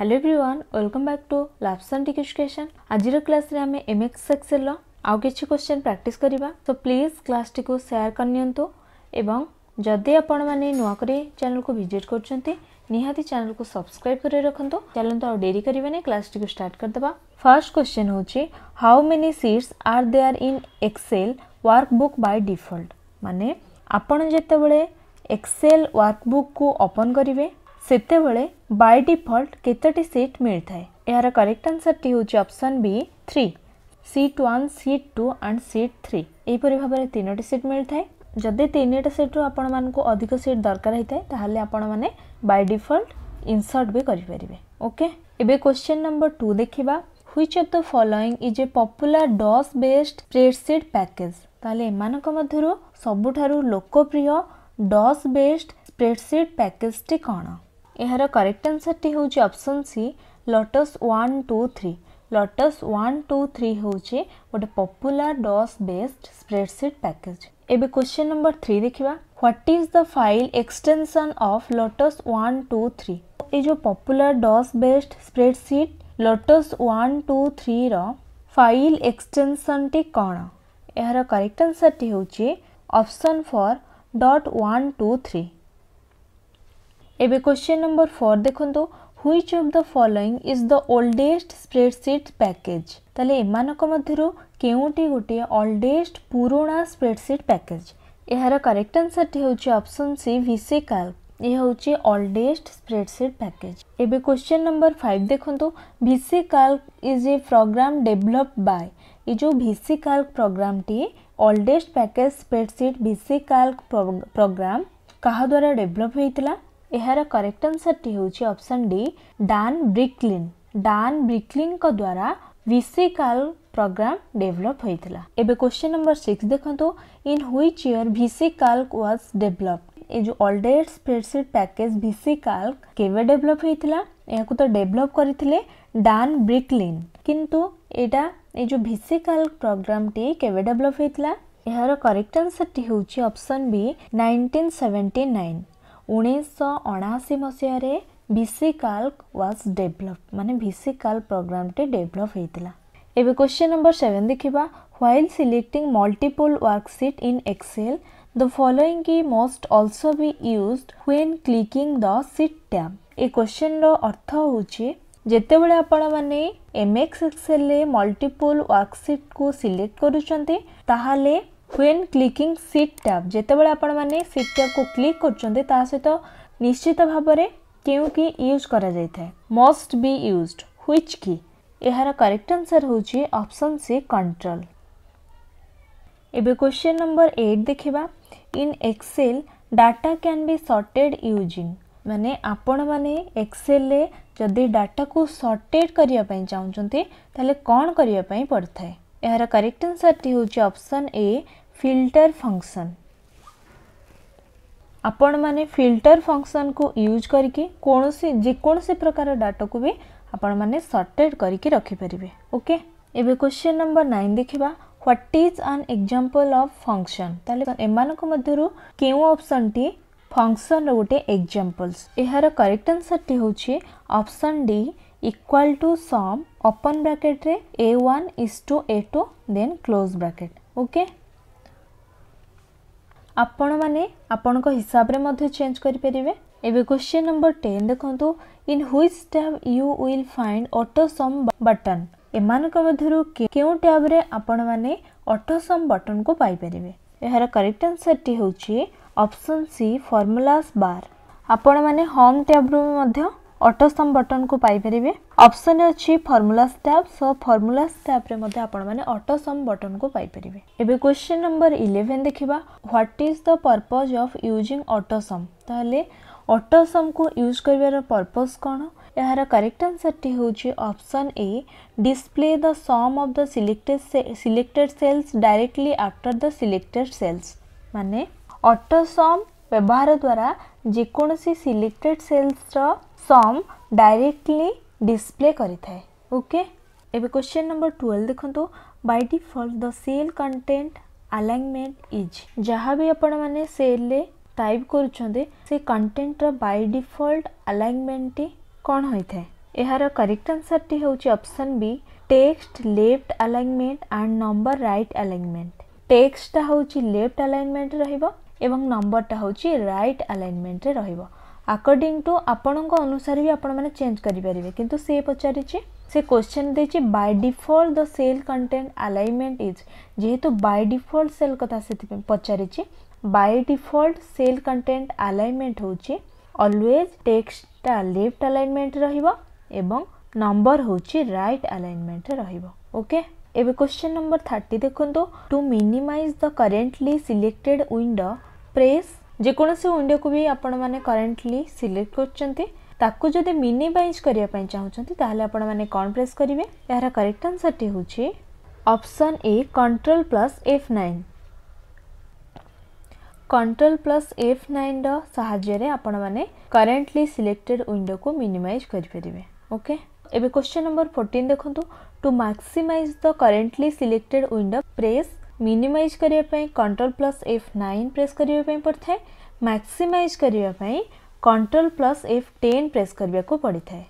hello everyone welcome back to ଲାପସନ୍ education ଆଜିର କ୍ଲାସ୍ରେ ଆମେ ଏମ୍ ଏକ୍ସ ଏକ୍ସେଲ୍ର ଆଉ କିଛି କ୍ୱେଶ୍ଚନ୍ ପ୍ରାକ୍ଟିସ୍ କରିବା ସୋ ପ୍ଲିଜ୍ କ୍ଲାସ୍ଟିକୁ ସେୟାର କରିନିଅନ୍ତୁ ଏବଂ ଯଦି ଆପଣମାନେ ନୂଆ କରି ଚ୍ୟାନେଲ୍କୁ ଭିଜିଟ୍ କରୁଛନ୍ତି ନିହାତି ଚ୍ୟାନେଲ୍କୁ ସବସ୍କ୍ରାଇବ୍ କରି ରଖନ୍ତୁ ଚାଲନ୍ତୁ ଆଉ ଡେରି କରିବେନି କ୍ଲାସ୍ଟିକୁ ଷ୍ଟାର୍ଟ କରିଦେବା ଫାର୍ଷ୍ଟ କ୍ୱେଶ୍ଚନ୍ ହେଉଛି how many sheets are there in Excel workbook by default ମାନେ ଆପଣ ଯେତେବେଳେ ଏକ୍ସେଲ୍ ୱାର୍କ ବୁକ୍କୁ ଓପନ୍ କରିବେ से बाय डिफल्ट कतोटी सीट मिलता है यार करेक्ट आंसर टी हूँ option B three sheet one sheet two and sheet three यहपर भाव में तीनो सीट मिलता है जदि तीन टा सीट रू आपको अधिक सीट दरकार आपने बाय डिफल्ट इनसर्ट भी करेंगे ओके एवं क्वेश्चन नंबर टू देखा which of the following is a popular DOS based spreadsheet package ताल मधुर सबुठ लोकप्रिय डस बेस्ड स्प्रेडसीट पैकेज टी कौन यार करेक्ट आंसर टी हूँ option C Lotus one two three Lotus one two three हूँ गोटे popular DOS based spreadsheet package एबे क्वेश्चन नंबर थ्री देखा what is the file extension of Lotus one two three ये जो popular DOS based spreadsheet Lotus one two three रईल extension टी कौन यार करेक्ट आंसर टी हूँ option four dot one two three এবে কোশ্চেন নম্বর ফোর দেখন্তু which of the following is the oldest spreadsheet package ତାହେଲେ ଏମାନଙ୍କ ମଧ୍ୟରୁ କେଉଁଟି ଗୋଟିଏ ଓଲ୍ଡେଷ୍ଟ ପୁରୁଣା ସ୍ପ୍ରେଡସିଟ୍ ପ୍ୟାକେଜ୍ ଏହାର କରେକ୍ଟ ଆନ୍ସର୍ଟି ହେଉଛି ଅପସନ୍ ସି ଭିସି କାଲ୍କ ଏ ହେଉଛି ଓଲ୍ଡେଷ୍ଟ ସ୍ପ୍ରେଡସିଟ୍ ପ୍ୟାକେଜ୍ ଏବେ କ୍ୱେଶ୍ଚନ୍ ନମ୍ବର ଫାଇଭ୍ ଦେଖନ୍ତୁ VisiCalc is a program develop by ଏ ଯେଉଁ ଭିସି କାଲ୍କ ପ୍ରୋଗ୍ରାମ୍ଟି oldest package spreadsheet VisiCalc program କାହା ଦ୍ୱାରା ଡେଭଲପ୍ ହୋଇଥିଲା यार करेक्ट आंसर टी हूँ option D Dan Bricklin Dan Bricklin को द्वारा विसिकाल प्रोग्राम डेवलप होता एवं क्वेश्चन नंबर सिक्स देखो in which year VisiCalc was develop ये जो अल्डेट स्प्रेडसीट पैकेज भिसिकाल केवे डेवलप होता यह तो डेभलप करते डान ब्रिकलिन किंतु यहाँ ये जो भिसिकाल प्रोग्राम टी के डेवलप होता यार करेक्ट आंसर टी हूँ ऑप्शन बी 1979 ଉଣେଇଶହ ଅଣାଅଶୀ ମସିହାରେ ଭିସି କାଲ୍କ ୱାଜ୍ ଡେଭଲପ୍ ମାନେ ଭିସି କାଲ୍କ ପ୍ରୋଗ୍ରାମଟି ଡେଭଲପ୍ ହୋଇଥିଲା ଏବେ କ୍ୱେଶ୍ଚନ୍ ନମ୍ବର ସେଭେନ୍ ଦେଖିବା while selecting multiple worksheet in Excel the following key must also be use when clicking the sheet tab ଏ କ୍ୱେଶ୍ଚନ୍ର ଅର୍ଥ ହେଉଛି ଯେତେବେଳେ ଆପଣମାନେ ଏମ୍ଏକ୍ସ ଏକ୍ସେଲ୍ରେ ମଲ୍ଟିପୁଲ୍ ୱାର୍କସିଟ୍କୁ ସିଲେକ୍ଟ କରୁଛନ୍ତି ତାହେଲେ ହ୍ୱେନ୍ କ୍ଲିକିଂ ସିଟ୍ ଟ୍ୟାବ୍ ଯେତେବେଳେ ଆପଣମାନେ ସିଟ୍ ଟ୍ୟାବ୍କୁ କ୍ଲିକ୍ କରୁଛନ୍ତି ତା ସହିତ ନିଶ୍ଚିତ ଭାବରେ କେଉଁ କି ୟୁଜ୍ କରାଯାଇଥାଏ ମଷ୍ଟ ବି ୟୁଜ୍ଡ ହ୍ୱିଚ୍ କି ଏହାର କରେକ୍ଟ ଆନ୍ସର୍ ହେଉଛି ଅପସନ୍ ସି କଣ୍ଟ୍ରୋଲ୍ ଏବେ କ୍ୱେଶ୍ଚନ୍ ନମ୍ବର ଏଇଟ୍ ଦେଖିବା in Excel data can be sorted using ମାନେ ଆପଣମାନେ ଏକ୍ସେଲ୍ରେ ଯଦି ଡାଟାକୁ ସର୍ଟେଡ୍ କରିବା ପାଇଁ ଚାହୁଁଛନ୍ତି ତାହେଲେ କ'ଣ କରିବା ପାଇଁ ପଡ଼ିଥାଏ यार करेक्ट आंसर टी हूँ ऑप्शन ए फिल्टर फंक्शन आपण मैंने फिल्टर फंक्शन को यूज करके कौन जेकोसी प्रकार डाटा को भी आपण मैंने सर्टेड करके रखिपर ओके एवं क्वेश्चन नंबर नाइन देखा what is an example of function एम मधर केपसन टी फंक्शन रोटे एक्जामपल यार करेक्ट आंसर टी हूँ option D equal to sum open bracket रे a1 is to a2 then close bracket okay आपण माने आपणक हिसाब रे मध्ये चेंज करि परिबे एबे क्वेश्चन नंबर 10 देखंतु in which tab you will find AutoSum button एमानक मधुरु केउ टैब रे आपण माने ऑटो सम बटन को पाई परिबे ଏହାର କରେକ୍ଟ ଆନ୍ସର୍ଟି ହେଉଛି ଅପସନ୍ ସି ଫର୍ମୁଲାସ୍ ବାର୍ ଆପଣମାନେ ହୋମ୍ ଟ୍ୟାବ୍ରୁ ମଧ୍ୟ अटोसम बटन को पाइपर अप्सन अच्छी फर्मूला स्टाप सो फर्मूला स्टाप्रे अटोसम बटन को पाइपर एवं क्वेश्चन नंबर इलेवेन देखा what is the purpose of using AutoSum AutoSum को यूज कर पर्पज कौन यार करेक्ट आंसर टी हूँ option A display the sum of the selected selected cells directly after the selected cells माने ऑटोसम व्यवहार द्वारा जेकोसी सिलेक्टेड सेल्स सेल्सर सम डायरेक्टली डिस्प्ले करें क्वेश्चन नंबर ट्वेल्व देखो by default the cell content alignment is जहाँ भी आपण मैंने सेल टाइप करुँचे से कंटेन्ट्र बै डिफल्ट आलाइनमेंट टी कौन होता है यार करेक्ट आंसर टी हूँ option B text left alignment and number right alignment टेक्सटा हूँ लेफ्ट आलाइनमेंट रंबरटा नंबरटा हूँ रईट आलाइनमेंट रहा আকর্ডিং ଟୁ ଆପଣଙ୍କ ଅନୁସାରେ ବି ଆପଣମାନେ ଚେଞ୍ଜ କରିପାରିବେ କିନ୍ତୁ ସେ ପଚାରିଛି ସେ କ୍ୱେଶ୍ଚନ୍ ଦେଇଛି by default the cell content alignment is ଯେହେତୁ ବାଇ ଡିଫଲ୍ଟ ସେଲ୍ କଥା ସେଥିପାଇଁ ପଚାରିଛି by default cell content alignment ହେଉଛି ଅଲୱେଜ୍ ଟେକ୍ସଟା ଲେଫ୍ଟ ଆଲାଇନମେଣ୍ଟ ରହିବ ଏବଂ ନମ୍ବର ହେଉଛି ରାଇଟ୍ ଆଲାଇନମେଣ୍ଟରେ ରହିବ ଓକେ ଏବେ କ୍ୱେଶ୍ଚନ୍ ନମ୍ବର ଥାର୍ଟି ଦେଖନ୍ତୁ to minimise the currently selected window press ଯେକୌଣସି ୱିଣ୍ଡୋକୁ ବି ଆପଣମାନେ କରେଣ୍ଟଲି ସିଲେକ୍ଟ କରୁଛନ୍ତି ତାକୁ ଯଦି ମିନିମାଇଜ୍ କରିବା ପାଇଁ ଚାହୁଁଛନ୍ତି ତାହେଲେ ଆପଣମାନେ କ'ଣ ପ୍ରେସ୍ କରିବେ ଏହାର କରେକ୍ଟ ଆନ୍ସର୍ଟି ହେଉଛି option A control plus F nine control plus F ନାଇନ୍ର ସାହାଯ୍ୟରେ ଆପଣମାନେ କରେଣ୍ଟଲି ସିଲେକ୍ଟେଡ୍ ୱିଣ୍ଡୋକୁ ମିନିମାଇଜ୍ କରିପାରିବେ ଓକେ ଏବେ କ୍ୱେଶ୍ଚନ୍ ନମ୍ବର ଫୋର୍ଟିନ୍ ଦେଖନ୍ତୁ to maximize the currently selected window press minimize करने control plus F nine press करने पड़ता है मैक्सीमाइज करने control plus F ten press करने को पड़ता है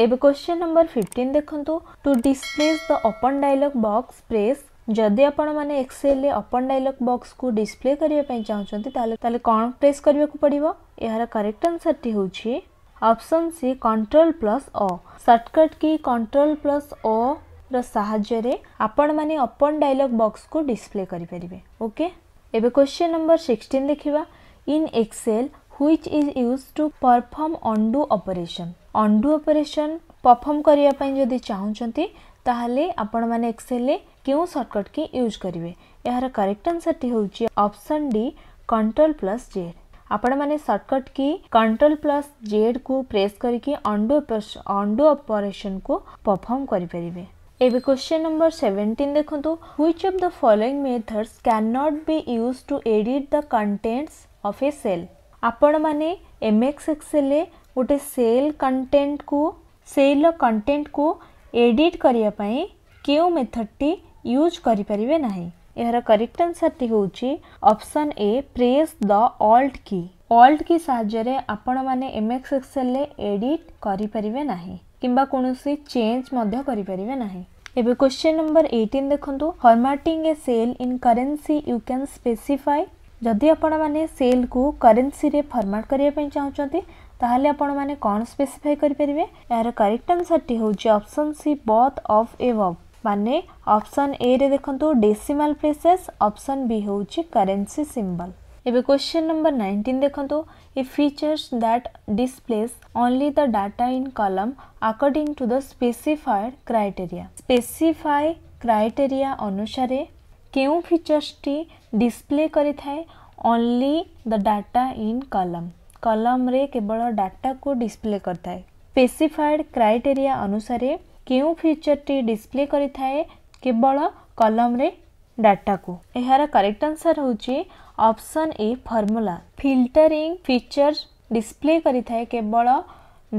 क्वेश्चन नंबर फिफ्टीन देखो to displays the open dialog box press जदि आपसेल ओपन डायलॉग बॉक्स को डिस्प्ले करने चाहते कौन प्रेस करने को पड़ो यार करेक्ट आंसर टी हूँ option C control plus O shortcut key control plus O ର ସାହାଯ୍ୟରେ ଆପଣମାନେ ଅପନ୍ ଡାଇଲଗ୍ ବକ୍ସକୁ ଡିସପ୍ଲେ କରିପାରିବେ ଓକେ ଏବେ କ୍ୱେଶ୍ଚନ୍ ନମ୍ବର ସିକ୍ସଟିନ୍ ଦେଖିବା in Excel which is use to perform undo operation undo operation perform କରିବା ପାଇଁ ଯଦି ଚାହୁଁଛନ୍ତି ତାହେଲେ ଆପଣମାନେ ଏକ୍ସେଲ୍ରେ କେଉଁ ସର୍ଟକଟ୍ କି ୟୁଜ୍ କରିବେ ଏହାର କରେକ୍ଟ ଆନ୍ସର୍ଟି ହେଉଛି option D control plus Z ଆପଣମାନେ ସର୍ଟକଟ୍ କି କଣ୍ଟ୍ରୋଲ୍ ପ୍ଲସ୍ ଜେଡ୍କୁ ପ୍ରେସ୍ କରିକି ଅଣ୍ଡୁ ଅଣ୍ଡୁ ଅପରେସନ୍କୁ ପରଫର୍ମ କରିପାରିବେ एवं क्वेश्चन नंबर सेवेन्टीन देखो which of the following methods can not be use to edit the contents of a cell आपण मैंने M X Excel गोटे सेल कंटेट कु सेल कंटेट को एडिट करने के मेथड टी यूज करें यार करेक्ट आंसर टी हूँ option A press the Alt key Alt key साहय आपण मैंने एम एक्स एक्सएल एडिट करें କିମ୍ବା କୌଣସି ଚେଞ୍ଜ ମଧ୍ୟ କରିପାରିବେ ନାହିଁ ଏବେ କ୍ୱେଶ୍ଚନ୍ ନମ୍ବର ଏଇଟିନ୍ ଦେଖନ୍ତୁ formatting a cell in currency you can specify ଯଦି ଆପଣମାନେ ସେଲ୍କୁ କରେନ୍ସିରେ ଫର୍ମାଟ୍ କରିବା ପାଇଁ ଚାହୁଁଛନ୍ତି ତାହେଲେ ଆପଣମାନେ କ'ଣ ସ୍ପେସିଫାଏ କରିପାରିବେ ଏହାର କରେକ୍ଟ ଆନ୍ସର୍ଟି ହେଉଛି option C both of above ମାନେ ଅପସନ୍ ଏରେ ଦେଖନ୍ତୁ ଡେସିମାଲ୍ ପ୍ଲେସେସ୍ ଅପସନ୍ ବି ହେଉଛି କରେନ୍ସି ସିମ୍ବଲ୍ ଏବେ କ୍ୱେଶ୍ଚନ୍ ନମ୍ବର ନାଇଣ୍ଟିନ୍ ଦେଖନ୍ତୁ a features that displays only the data in column according to the specified criteria specify criteria ଅନୁସାରେ କେଉଁ ଫିଚର୍ସଟି display କରିଥାଏ only the data in column କଲମ୍ରେ କେବଳ ଡାଟାକୁ ଡିସପ୍ଲେ କରିଥାଏ ସ୍ପେସିଫାଏଡ୍ କ୍ରାଇଟେରିଆ ଅନୁସାରେ କେଉଁ ଫିଚର୍ଟି ଡିସପ୍ଲେ କରିଥାଏ କେବଳ କଲମ୍ରେ डाटा को यार करेक्ट आंसर हूँ option A formula filtering features display करवल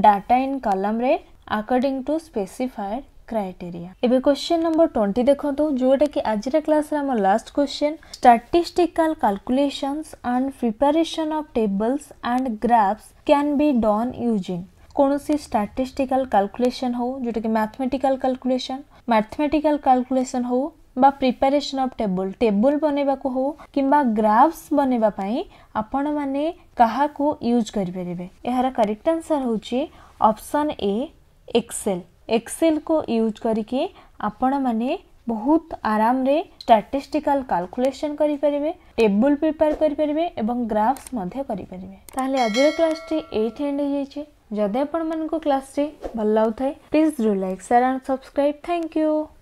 डाटा इन कलम रे अकॉर्डिंग टू स्पेसिफाइड क्राइटेरिया एबे क्वेश्चन नंबर ट्वेंटी देखो तो, जोटा कि आज class last question statistical calculations and preparation of tables and graphs can be done using कौन सी स्टाटिस्टिकल कैलकुलेशन हो जोटा कि मैथमेटिकल कैलकुलेशन मैथमेटिकल कैलकुलेशन हो बा प्रिपरेशन ऑफ टेबल टेबल बनवाक हो कि ग्राफ्स बनवाई आपण मैंने क्या यूज करें यार करेक्ट आंसर हूँ ऑप्शन ए एक्सेल एक्सेल को यूज करके आपण मैंने बहुत आराम रे स्टाटिस्टिकल कैलकुलेशन करें टेबल प्रिपेयर करें ग्राफ्स करें आज क्लास टी टेट एंड जदि आपण मानक क्लास टी भल लगे please do like share and subscribe thank you